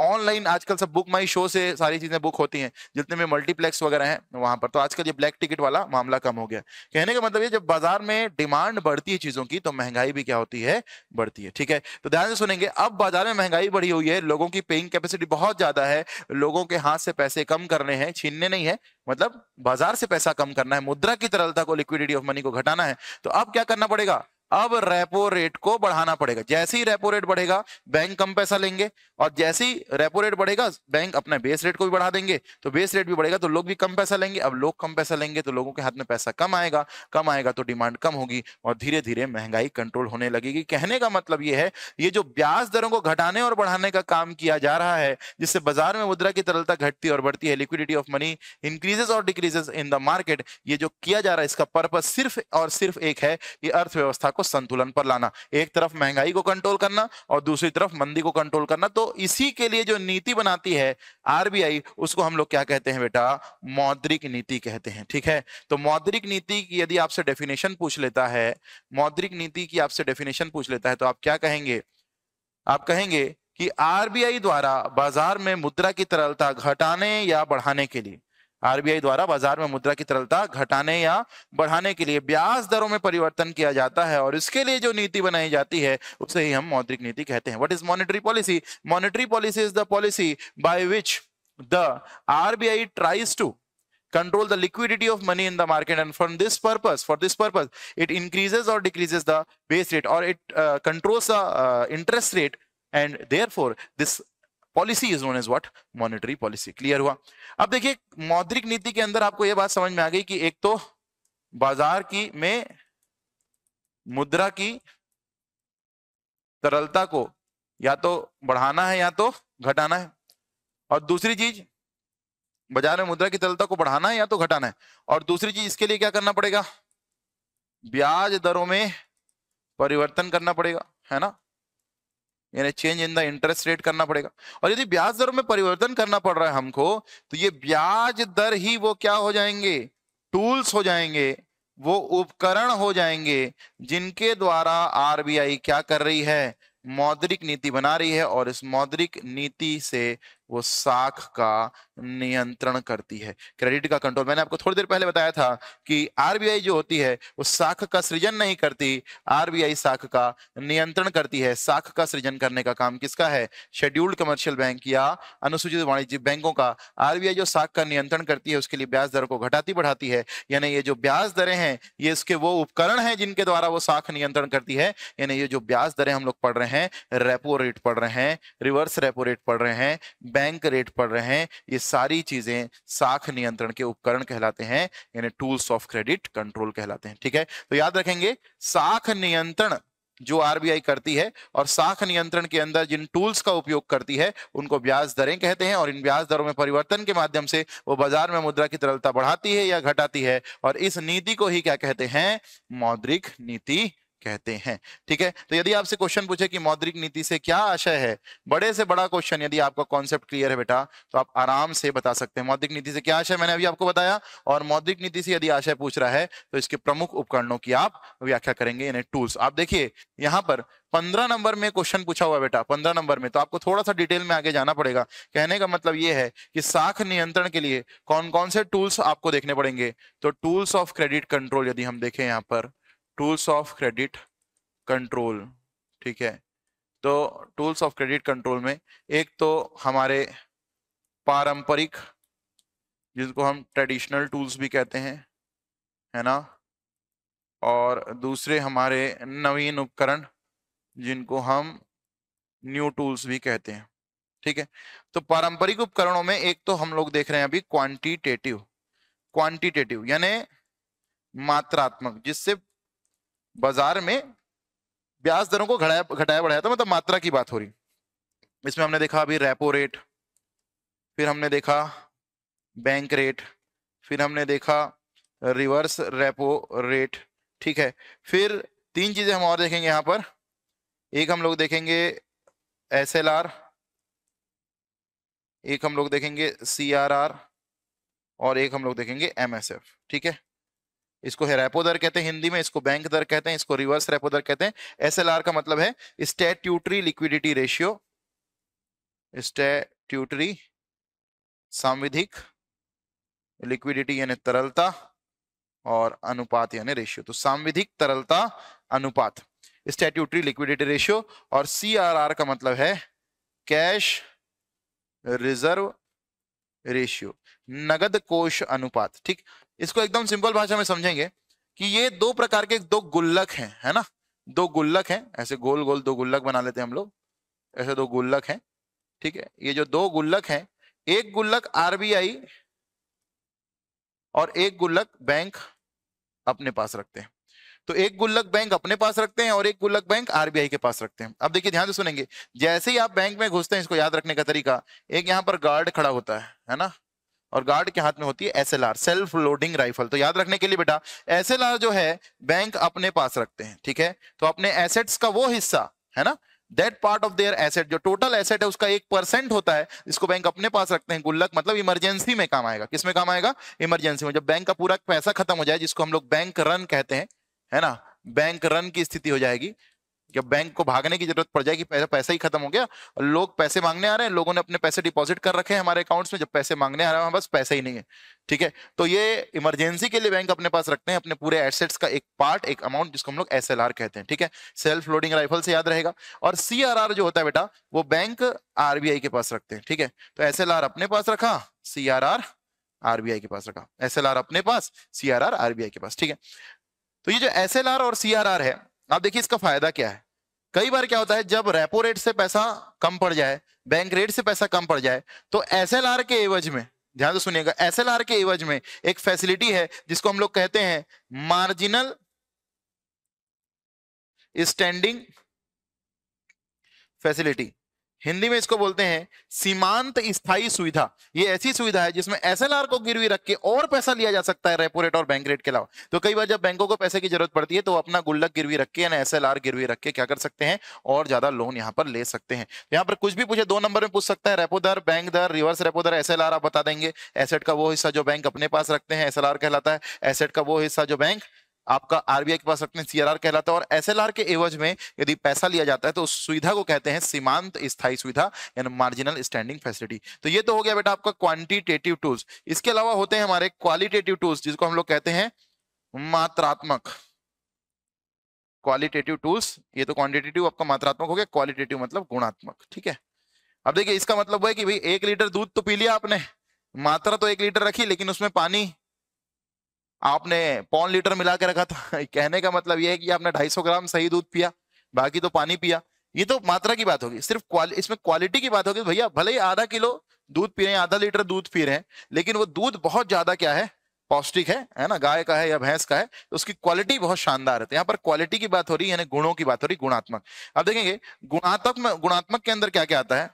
ऑनलाइन आजकल सब बुक माई शो से सारी चीज़ें बुक होती हैं जितने भी मल्टीप्लेक्स वगैरह हैं वहां पर तो आजकल ये ब्लैक टिकट वाला मामला कम हो गया कहने का मतलब ये जब बाजार में डिमांड बढ़ती है चीज़ों की तो महंगाई भी क्या होती है बढ़ती है ठीक है तो ध्यान से सुनेंगे अब बाजार में महंगाई बढ़ी हुई है लोगों की पेइंग कैपेसिटी बहुत ज़्यादा है लोगों के हाथ से पैसे कम करने हैं छीनने नहीं है मतलब बाजार से पैसा कम करना है मुद्रा की तरलता को लिक्विडिटी ऑफ मनी को घटाना है तो अब क्या करना पड़ेगा अब रेपो रेट को बढ़ाना पड़ेगा जैसे ही रेपो रेट बढ़ेगा बैंक कम पैसा लेंगे और जैसे ही रेपो रेट बढ़ेगा बैंक अपने बेस रेट को भी बढ़ा देंगे तो बेस रेट भी बढ़ेगा तो लोग भी कम पैसा लेंगे अब लोग कम पैसा लेंगे तो लोगों के हाथ में पैसा कम आएगा कम आएगा तो डिमांड कम होगी और धीरे धीरे महंगाई कंट्रोल होने लगेगी कहने का मतलब ये है ये जो ब्याज दरों को घटाने और बढ़ाने का काम किया जा रहा है जिससे बाजार में मुद्रा की तरलता घटती और बढ़ती है लिक्विडिटी ऑफ मनी इंक्रीजेस और डिक्रीजेस इन द मार्केट ये जो किया जा रहा है इसका पर्पज सिर्फ और सिर्फ एक है कि अर्थव्यवस्था को संतुलन पर लाना एक तरफ महंगाई को कंट्रोल करना और दूसरी तरफ मंदी को कंट्रोल करना तो इसी के लिए जो नीति बनाती है आरबीआई उसको हम लोग क्या कहते हैं बेटा मौद्रिक नीति कहते हैं ठीक है तो मौद्रिक नीति की यदि आपसे डेफिनेशन पूछ लेता है मौद्रिक नीति की आपसे डेफिनेशन पूछ लेता है तो आप क्या कहेंगे आप कहेंगे कि आरबीआई द्वारा बाजार में मुद्रा की तरलता घटाने या बढ़ाने के लिए आरबीआई द्वारा बाजार में मुद्रा की तरलता घटाने या बढ़ाने के लिए ब्याज दरों में परिवर्तन किया जाता है और इसके लिए जो नीति बनाई जाती है उसे ही हम मौद्रिक नीति कहते हैं what is monetary policy monetary policy is the policy by which the RBI tries to control the liquidity of money in the market and from this purpose for this purpose it increases or decreases the base rate or it uh, controls the uh, interest rate and therefore this policy is known as what monetary policy clear हुआ अब देखिए मौद्रिक नीति के अंदर आपको यह बात समझ में आ गई कि एक तो बाजार की में मुद्रा की तरलता को या तो बढ़ाना है या तो घटाना है और दूसरी चीज बाजार में मुद्रा की तरलता को बढ़ाना है या तो घटाना है और दूसरी चीज इसके लिए क्या करना पड़ेगा ब्याज दरों में परिवर्तन करना पड़ेगा है ना यानी change in the interest rate करना पड़ेगा और यदि ब्याज दर में परिवर्तन करना पड़ रहा है हमको तो ये ब्याज दर ही वो क्या हो जाएंगे टूल्स हो जाएंगे वो उपकरण हो जाएंगे जिनके द्वारा आरबीआई क्या कर रही है मौद्रिक नीति बना रही है और इस मौद्रिक नीति से वो साख का नियंत्रण करती है क्रेडिट का कंट्रोल मैंने आपको थोड़ी देर पहले बताया था कि आरबीआई जो होती है वो साख का सृजन नहीं करती आरबीआई साख का नियंत्रण करती है साख का सृजन करने का काम किसका है शेड्यूल्ड कमर्शियल बैंक या अनुसूचित वाणिज्य बैंकों का आरबीआई जो साख का नियंत्रण करती है उसके लिए ब्याज दर को घटाती बढ़ाती है यानी ये जो ब्याज दरें हैं ये इसके वो उपकरण है जिनके द्वारा वो साख नियंत्रण करती है यानी ये जो ब्याज दरें हम लोग पढ़ रहे हैं रेपो रेट पढ़ रहे हैं रिवर्स रेपो रेट पढ़ रहे हैं बैंक रेट पढ़ रहे हैं ये सारी चीजें साख नियंत्रण के उपकरण कहलाते हैं यानी टूल्स ऑफ क्रेडिट कंट्रोल कहलाते हैं ठीक है तो याद रखेंगे साख नियंत्रण जो आरबीआई करती है और साख नियंत्रण के अंदर जिन टूल्स का उपयोग करती है उनको ब्याज दरें कहते हैं और इन ब्याज दरों में परिवर्तन के माध्यम से वो बाजार में मुद्रा की तरलता बढ़ाती है या घटाती है और इस नीति को ही क्या कहते हैं मौद्रिक नीति कहते हैं ठीक है तो यदि आपसे क्वेश्चन पूछे कि मौद्रिक नीति से क्या आशय है बड़े से बड़ा क्वेश्चन यदि आपका कॉन्सेप्ट क्लियर है बेटा तो आप आराम से बता सकते हैं मौद्रिक नीति से क्या आशय मैंने अभी आपको बताया और मौद्रिक नीति से यदि आशय पूछ रहा है तो इसके प्रमुख उपकरणों की आप व्याख्या करेंगे यानी टूल्स आप देखिए यहाँ पर पंद्रह नंबर में क्वेश्चन पूछा हुआ बेटा पंद्रह नंबर में तो आपको थोड़ा सा डिटेल में आगे जाना पड़ेगा कहने का मतलब ये है कि साख नियंत्रण के लिए कौन कौन से टूल्स आपको देखने पड़ेंगे तो टूल्स ऑफ क्रेडिट कंट्रोल यदि हम देखें यहाँ पर टूल्स ऑफ क्रेडिट कंट्रोल ठीक है तो टूल्स ऑफ क्रेडिट कंट्रोल में एक तो हमारे पारंपरिक जिसको हम ट्रेडिशनल टूल्स भी कहते हैं है ना और दूसरे हमारे नवीन उपकरण जिनको हम न्यू टूल्स भी कहते हैं ठीक है तो पारंपरिक उपकरणों में एक तो हम लोग देख रहे हैं अभी क्वांटिटेटिव क्वांटिटेटिव यानी मात्रात्मक जिससे बाजार में ब्याज दरों को घटाया घटाया बढ़ाया था मतलब मात्रा की बात हो रही इसमें हमने देखा अभी रेपो रेट फिर हमने देखा बैंक रेट फिर हमने देखा रिवर्स रेपो रेट ठीक है फिर तीन चीजें हम और देखेंगे यहाँ पर एक हम लोग देखेंगे एस एक हम लोग देखेंगे सी और एक हम लोग देखेंगे एम ठीक है इसको रेपो दर कहते हैं हिंदी में इसको बैंक दर कहते हैं इसको रिवर्स रेपो दर कहते हैं एसएलआर का मतलब है स्टेट्यूटरी लिक्विडिटी रेशियो स्टेट्यूटरी सांविधिक लिक्विडिटी यानी तरलता और अनुपात यानी रेशियो तो सांविधिक तरलता अनुपात स्टेट्यूटरी लिक्विडिटी रेशियो और सीआरआर का मतलब है कैश रिजर्व रेशियो नगद कोष अनुपात ठीक इसको एकदम सिंपल भाषा में समझेंगे कि ये दो प्रकार के दो गुल्लक हैं है ना दो गुल्लक हैं ऐसे गोल गोल दो गुल्लक बना लेते हैं हम लोग ऐसे दो गुल्लक हैं ठीक है ये जो दो गुल्लक हैं एक गुल्लक आरबीआई और एक गुल्लक बैंक अपने पास रखते हैं तो एक गुल्लक बैंक अपने पास रखते हैं और एक गुल्लक बैंक आरबीआई के पास रखते हैं अब देखिए ध्यान से सुनेंगे जैसे ही आप बैंक में घुसते हैं इसको याद रखने का तरीका एक यहाँ पर गार्ड खड़ा होता है है ना और गार्ड के हाथ में होती है एसएलआर सेल्फ लोडिंग राइफल तो याद रखने के लिए बेटा एसएलआर जो है बैंक अपने पास रखते हैं ठीक है तो अपने एसेट्स का वो हिस्सा है ना that part of their asset जो टोटल एसेट है उसका एक परसेंट होता है इसको बैंक अपने पास रखते हैं गुल्लक मतलब इमरजेंसी में काम आएगा किस में काम आएगा इमरजेंसी में जब बैंक का पूरा पैसा खत्म हो जाए जिसको हम लोग बैंक रन कहते हैं है ना बैंक रन की स्थिति हो जाएगी जब बैंक को भागने की जरूरत पड़ जाएगी पैसा पैसा ही खत्म हो गया और लोग पैसे मांगने आ रहे हैं लोगों ने अपने पैसे डिपॉजिट कर रखे हैं हमारे अकाउंट्स में जब पैसे मांगने आ रहे हैं बस पैसा ही नहीं है ठीक है तो ये इमरजेंसी के लिए बैंक अपने पास रखते हैं अपने पूरे एसेट्स का एक पार्ट एक अमाउंट जिसको हम लोग एस कहते हैं ठीक है सेल्फ लोडिंग राइफल से याद रहेगा और सी जो होता है बेटा वो बैंक आरबीआई के पास रखते हैं ठीक है तो एस अपने पास रखा सी आरबीआई के पास रखा एस अपने पास सी आरबीआई के पास ठीक है तो ये जो एस और सी है अब देखिए इसका फायदा क्या है कई बार क्या होता है जब रेपो रेट से पैसा कम पड़ जाए बैंक रेट से पैसा कम पड़ जाए तो एस के एवज में ध्यान से सुनिएगा एस के एवज में एक फैसिलिटी है जिसको हम लोग कहते हैं मार्जिनल स्टैंडिंग फैसिलिटी हिंदी में इसको बोलते हैं सीमांत स्थायी सुविधा ये ऐसी सुविधा है जिसमें एसएलआर को गिरवी रख के और पैसा लिया जा सकता है रेपो रेट और बैंक रेट के अलावा तो कई बार जब बैंकों को पैसे की जरूरत पड़ती है तो अपना गुल्लक गिरवी रख के यानी एसएलआर गिरवी रख के क्या कर सकते हैं और ज्यादा लोन यहाँ पर ले सकते हैं तो यहाँ पर कुछ भी पूछे दो नंबर में पूछ सकता है रेपो दर बैंक दर रिवर्स रेपो दर एस आप बता देंगे एसेट का वो हिस्सा जो बैंक अपने पास रखते हैं एस कहलाता है एसेट का वो हिस्सा जो बैंक आपका आरबीआई के पास रखने सीआरआर कहलाता है और एसएलआर के एवज में यदि पैसा लिया जाता है तो उस सुविधा को कहते हैं सीमांत स्थायी सुविधा यानी मार्जिनल स्टैंडिंग फैसिलिटी तो ये तो हो गया बेटा आपका क्वांटिटेटिव टूल्स इसके अलावा होते हैं हमारे क्वालिटेटिव टूल्स जिसको हम लोग कहते हैं मात्रात्मक क्वालिटेटिव टूल्स ये तो क्वान्टिटेटिव आपका मात्रात्मक हो गया क्वालिटेटिव मतलब गुणात्मक ठीक है अब देखिए इसका मतलब वो है कि भाई एक लीटर दूध तो पी लिया आपने मात्रा तो एक लीटर रखी लेकिन उसमें पानी आपने पौन लीटर मिला के रखा था (laughs) कहने का मतलब यह है कि आपने 250 ग्राम सही दूध पिया बाकी तो पानी पिया ये तो मात्रा की बात होगी सिर्फ क्वाल, इसमें क्वालिटी की बात होगी तो भैया भले ही आधा किलो दूध पी रहे हैं आधा लीटर दूध पी रहे हैं लेकिन वो दूध बहुत ज्यादा क्या है पौष्टिक है है ना गाय का है या भैंस का है तो उसकी क्वालिटी बहुत शानदार है यहाँ पर क्वालिटी की बात हो रही है यानी गुणों की बात हो रही गुणात्मक अब देखेंगे गुणात्मक गुणात्मक के अंदर क्या क्या आता है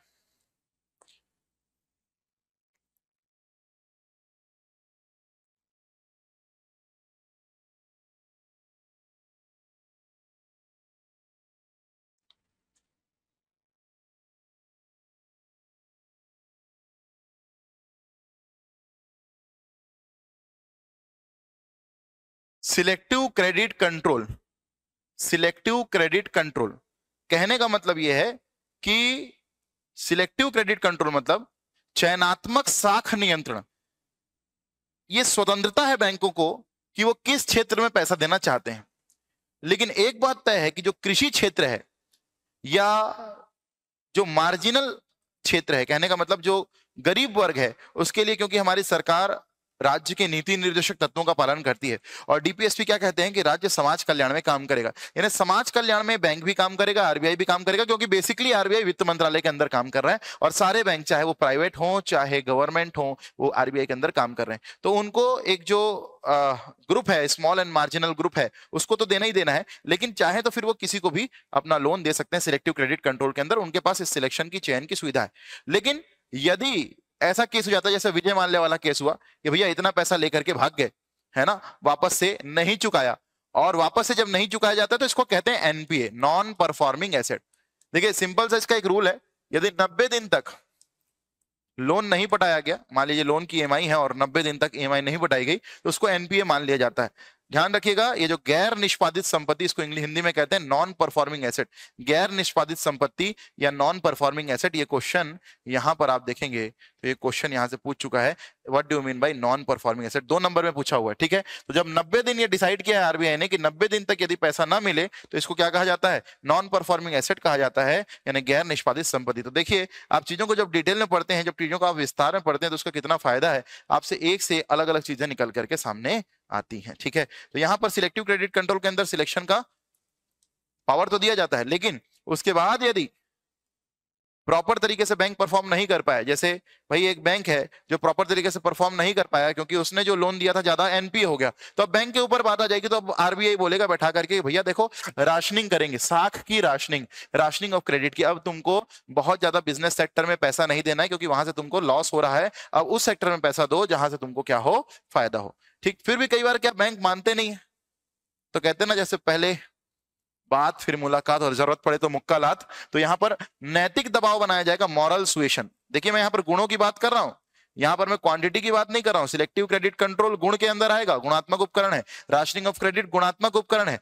selective credit control selective credit control कहने का मतलब यह है कि सिलेक्टिव क्रेडिट कंट्रोल मतलब चयनात्मक साख नियंत्रण ये स्वतंत्रता है बैंकों को कि वो किस क्षेत्र में पैसा देना चाहते हैं लेकिन एक बात तय है कि जो कृषि क्षेत्र है या जो मार्जिनल क्षेत्र है कहने का मतलब जो गरीब वर्ग है उसके लिए क्योंकि हमारी सरकार राज्य के नीति निर्देशक तत्वों का पालन करती है और डीपीएसपी क्या कहते हैं कि राज्य समाज कल्याण में काम करेगा यानी समाज कल्याण में बैंक भी काम करेगा आरबीआई भी काम करेगा क्योंकि बेसिकली आरबीआई वित्त मंत्रालय के अंदर काम कर रहा है और सारे बैंक चाहे वो प्राइवेट हो चाहे गवर्नमेंट हो वो आरबीआई के अंदर काम कर रहे हैं तो उनको एक जो ग्रुप है स्मॉल एंड मार्जिनल ग्रुप है उसको तो देना ही देना है लेकिन चाहे तो फिर वो किसी को भी अपना लोन दे सकते हैं सिलेक्टिव क्रेडिट कंट्रोल के अंदर उनके पास इस सिलेक्शन की चयन की सुविधा है लेकिन यदि ऐसा केस हो जाता है जैसे विजय माल्य वाला केस हुआ कि भैया इतना पैसा लेकर के भाग गए है ना वापस से नहीं चुकाया और वापस से जब नहीं चुकाया जाता तो इसको कहते हैं एनपीए नॉन परफॉर्मिंग एसेट देखिए सिंपल सा इसका एक रूल है यदि नब्बे दिन तक लोन नहीं पटाया गया मान लीजिए लोन की ई e है और 90 दिन तक ई e नहीं पटाई गई तो उसको एनपीए मान लिया जाता है ध्यान रखिएगा ये जो गैर निष्पादित संपत्ति इसको इंग्लिश हिंदी में कहते हैं नॉन परफॉर्मिंग एसेट गैर निष्पादित संपत्ति या नॉन परफॉर्मिंग एसेट ये क्वेश्चन यहां पर आप देखेंगे तो ये क्वेश्चन यहां से पूछ चुका है what do mean by non performing asset दो नंबर में पूछा हुआ है ठीक है तो जब नब्बे दिन ये डिसाइड किया है आरबीआई ने कि नब्बे दिन तक यदि पैसा ना मिले तो इसको क्या कहा जाता है नॉन परफॉर्मिंग एसेट कहा जाता है यानी गैर निष्पादित संपत्ति तो देखिए आप चीजों को जब डिटेल में पढ़ते हैं जब चीजों को आप विस्तार में पढ़ते हैं तो उसका कितना फायदा है आपसे एक से अलग अलग चीजें निकल करके सामने आती हैं ठीक है तो यहां पर सिलेक्टिव क्रेडिट कंट्रोल के अंदर सिलेक्शन का पावर तो दिया जाता है लेकिन उसके बाद यदि प्रॉपर तरीके से बैंक परफॉर्म नहीं कर पाया जैसे भाई एक बैंक है जो प्रॉपर तरीके से परफॉर्म नहीं कर पाया क्योंकि उसने जो लोन दिया था ज्यादा एनपी हो गया तो अब बैंक के ऊपर बात आ जाएगी तो अब आरबीआई बोलेगा बैठा करके भैया देखो राशनिंग करेंगे साख की राशनिंग राशनिंग ऑफ क्रेडिट की अब तुमको बहुत ज्यादा बिजनेस सेक्टर में पैसा नहीं देना है क्योंकि वहां से तुमको लॉस हो रहा है अब उस सेक्टर में पैसा दो जहां से तुमको क्या हो फायदा हो ठीक फिर भी कई बार क्या बैंक मानते नहीं है तो कहते ना जैसे पहले बात फिर मुलाकात और जरूरत पड़े तो मुक्का लात तो यहां पर नैतिक दबाव बनाया जाएगा मॉरल सुएशन देखिए मैं यहां पर गुणों की बात कर रहा हूं यहां पर मैं क्वांटिटी की बात नहीं कर रहा हूं सिलेक्टिव क्रेडिट कंट्रोल गुण के अंदर आएगा गुणात्मक उपकरण है राशनिंग ऑफ क्रेडिट गुणात्मक उपकरण है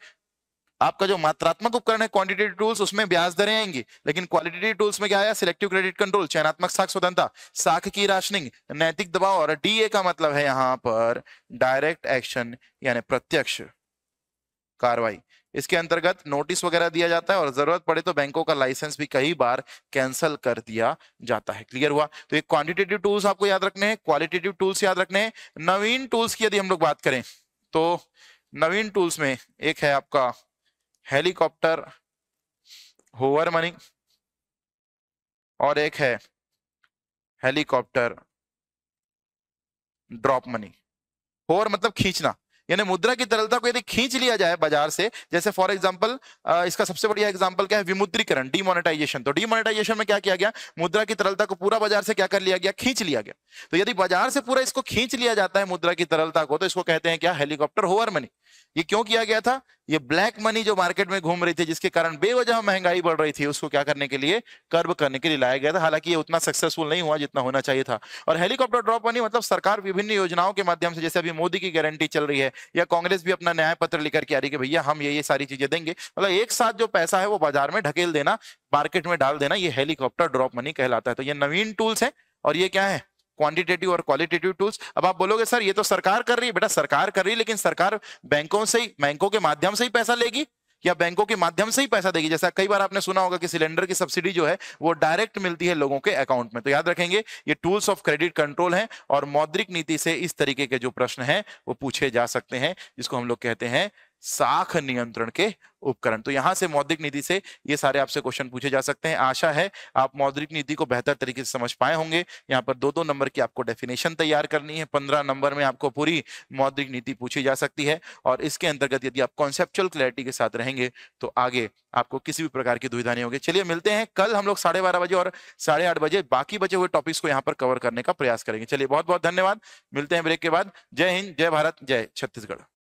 आपका जो मात्रात्मक उपकरण है क्वांटिटेटिव टूल्स उसमें ब्याज दरें आएंगी लेकिन क्वालिटेटिव टूल्स में क्या आया सिलेक्टिव क्रेडिट कंट्रोल चयनात्मक साख स्वतंत्रता साख की राशनिंग नैतिक दबाव और डीए का मतलब है यहां पर डायरेक्ट एक्शन यानी प्रत्यक्ष कार्रवाई इसके अंतर्गत नोटिस वगैरह दिया जाता है और जरूरत पड़े तो बैंकों का लाइसेंस भी कई बार कैंसिल कर दिया जाता है क्लियर हुआ तो ये क्वांटिटेटिव टूल्स आपको याद रखने हैं क्वालिटेटिव टूल्स याद रखने हैं नवीन टूल्स की यदि हम लोग बात करें तो नवीन टूल्स में एक है आपका हेलीकॉप्टर होवर मनी और एक है हेलीकॉप्टर ड्रॉप मनी होवर मतलब खींचना यानी मुद्रा की तरलता को यदि खींच लिया जाए बाजार से जैसे फॉर एग्जाम्पल इसका सबसे बढ़िया एग्जाम्पल क्या है विमुद्रीकरण डिमोनेटाइजेशन तो डिमोनेटाइजेशन में क्या किया गया मुद्रा की तरलता को पूरा बाजार से क्या कर लिया गया खींच लिया गया तो यदि बाजार से पूरा इसको खींच लिया जाता है मुद्रा की तरलता को तो इसको कहते हैं क्या हेलीकॉप्टर होवर मनी ये क्यों किया गया था ये ब्लैक मनी जो मार्केट में घूम रही थी जिसके कारण बेवजह महंगाई बढ़ रही थी उसको क्या करने के लिए कर्ब करने के लिए लाया गया था हालांकि ये उतना सक्सेसफुल नहीं हुआ जितना होना चाहिए था और हेलीकॉप्टर ड्रॉप मनी मतलब सरकार विभिन्न योजनाओं के माध्यम से जैसे अभी मोदी की गारंटी चल रही है या कांग्रेस भी अपना न्याय पत्र लेकर के आ रही है भैया हम ये ये सारी चीजें देंगे मतलब एक साथ जो पैसा है वो बाजार में ढकेल देना मार्केट में डाल देना ये हेलीकॉप्टर ड्रॉप मनी कहलाता है तो ये नवीन टूल्स है और ये क्या है क्वांटिटेटिव और क्वालिटेटिव टूल्स अब आप बोलोगे सर ये तो सरकार कर रही है बेटा सरकार कर रही है लेकिन सरकार बैंकों से ही बैंकों के माध्यम से ही पैसा लेगी या बैंकों के माध्यम से ही पैसा देगी जैसा कई बार आपने सुना होगा कि सिलेंडर की सब्सिडी जो है वो डायरेक्ट मिलती है लोगों के अकाउंट में तो याद रखेंगे ये टूल्स ऑफ क्रेडिट कंट्रोल हैं और मौद्रिक नीति से इस तरीके के जो प्रश्न हैं वो पूछे जा सकते हैं जिसको हम लोग कहते हैं साख नियंत्रण के उपकरण तो यहां से मौद्रिक नीति से ये सारे आपसे क्वेश्चन पूछे जा सकते हैं आशा है आप मौद्रिक नीति को बेहतर तरीके से समझ पाए होंगे यहाँ पर दो दो नंबर की आपको डेफिनेशन तैयार करनी है पंद्रह नंबर में आपको पूरी मौद्रिक नीति पूछी जा सकती है और इसके अंतर्गत यदि आप कॉन्सेप्चुअल क्लैरिटी के साथ रहेंगे तो आगे आपको किसी भी प्रकार की दुविधा नहीं होगी चलिए मिलते हैं कल हम लोग साढ़े बारह बजे और साढ़े आठ बजे बाकी बचे हुए टॉपिक्स को यहाँ पर कवर करने का प्रयास करेंगे चलिए बहुत बहुत धन्यवाद मिलते हैं ब्रेक के बाद जय हिंद जय भारत जय छत्तीसगढ़